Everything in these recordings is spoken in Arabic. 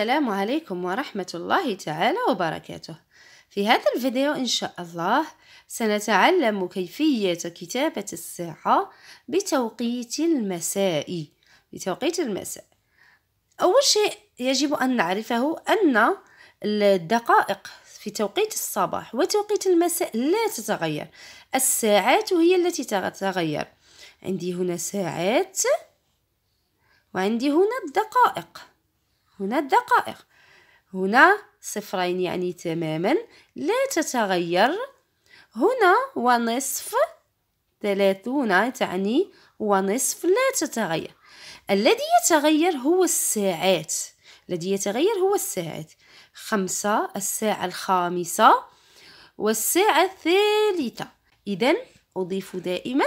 السلام عليكم ورحمة الله تعالى وبركاته في هذا الفيديو إن شاء الله سنتعلم كيفية كتابة الساعة بتوقيت المساء بتوقيت المساء أول شيء يجب أن نعرفه أن الدقائق في توقيت الصباح وتوقيت المساء لا تتغير الساعات هي التي تتغير عندي هنا ساعات وعندي هنا الدقائق هنا الدقائق هنا صفرين يعني تماما لا تتغير هنا ونصف ثلاثون تعني ونصف لا تتغير الذي يتغير هو الساعات الذي يتغير هو الساعات خمسة الساعة الخامسة والساعة الثالثة إذا أضيف دائما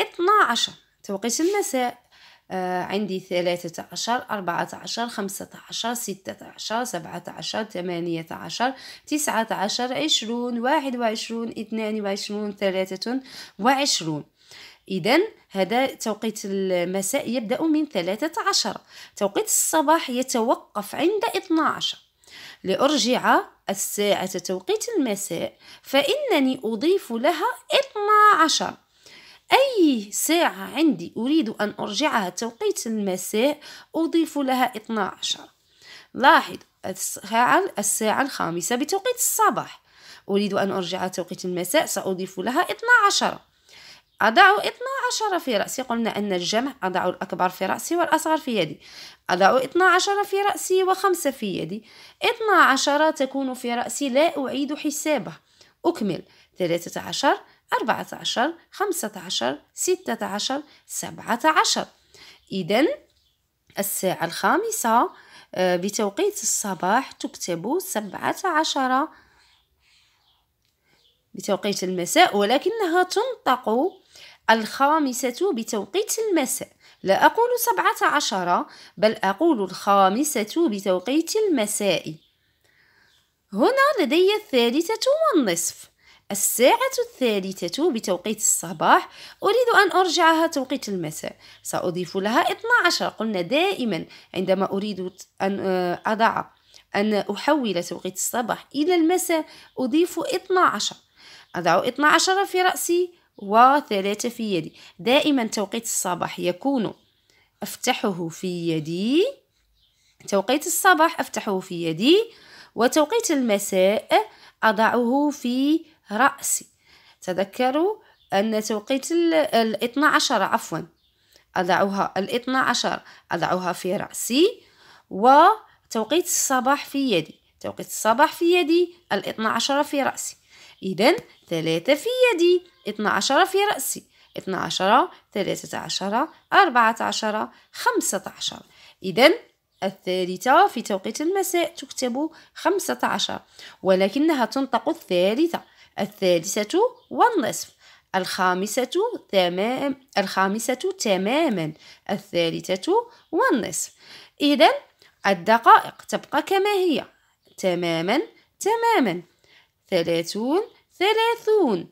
12 توقيت المساء آه عندي ثلاثة عشر أربعة عشر خمسة عشر ستة عشر سبعة عشر ثمانية عشر تسعة عشر عشرون واحد وعشرون اثنان وعشرون ثلاثة وعشرون إذا هذا توقيت المساء يبدأ من ثلاثة عشر توقيت الصباح يتوقف عند اثنا عشر لأرجع الساعة توقيت المساء فإنني أضيف لها اثنا عشر أي ساعة عندي أريد أن أرجعها توقيت المساء أضيف لها 12 لاحظ الساعة, الخامسة بتوقيت الصباح أريد أن أرجع توقيت المساء سأضيف لها 12 أضع 12 في رأسي قلنا أن الجمع أضع الأكبر في رأسي والأصغر في يدي أضع 12 في رأسي وخمسة في يدي 12 تكون في رأسي لا أعيد حسابه أكمل 13 أربعة عشر خمسة عشر ستة عشر سبعة عشر إذا الساعة الخامسة آه، بتوقيت الصباح تكتب سبعة عشر بتوقيت المساء ولكنها تنطق الخامسة بتوقيت المساء لا أقول سبعة عشر بل أقول الخامسة بتوقيت المساء هنا لدي الثالثة والنصف الساعة الثالثة بتوقيت الصباح أريد أن أرجعها توقيت المساء سأضيف لها 12 قلنا دائما عندما أريد أن آه، أضع أن أحول توقيت الصباح إلى المساء أضيف 12 أضع 12 في رأسي وثلاثة في يدي دائما توقيت الصباح يكون أفتحه في يدي توقيت الصباح أفتحه في يدي وتوقيت المساء أضعه في رأسي تذكروا أن توقيت الاثنى عشر عفوا أضعها الاثنى عشر أضعها في رأسي وتوقيت الصباح في يدي توقيت الصباح في يدي الاثنى عشر في رأسي إذا ثلاثة في يدي اثنى عشر في رأسي اثنى عشر ثلاثة عشر أربعة عشر خمسة عشر إذا الثالثة في توقيت المساء تكتب خمسة عشر ولكنها تنطق الثالثة الثالثة والنصف الخامسة تمام الخامسة تماما الثالثة والنصف إذا الدقائق تبقى كما هي تماما تماما ثلاثون ثلاثون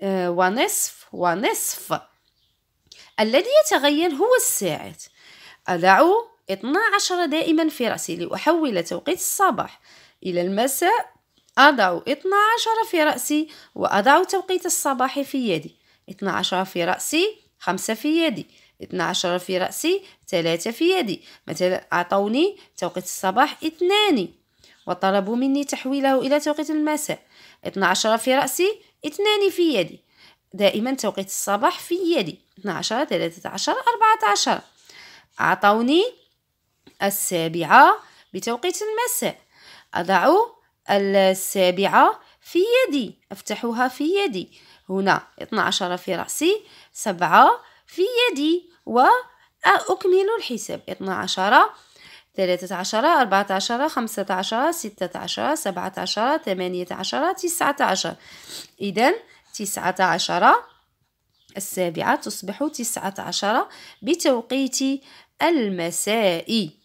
آه، ونصف ونصف الذي يتغير هو الساعات أضع 12 دائما في رأسي لأحول توقيت الصباح إلى المساء أضع 12 في رأسي وأضع توقيت الصباح في يدي 12 في رأسي 5 في يدي 12 في رأسي 3 في يدي مثلا أعطوني توقيت الصباح 2 وطلبوا مني تحويله إلى توقيت المساء 12 في رأسي 2 في يدي دائما توقيت الصباح في يدي 12 13 14 أعطوني السابعة بتوقيت المساء أضع السابعة في يدي أفتحها في يدي هنا 12 في رأسي سبعة في يدي وأكمل الحساب 12 ثلاثة عشر أربعة عشر خمسة عشر ستة عشر سبعة عشر ثمانية عشر تسعة عشر إذا تسعة عشر السابعة تصبح تسعة عشر بتوقيت المساء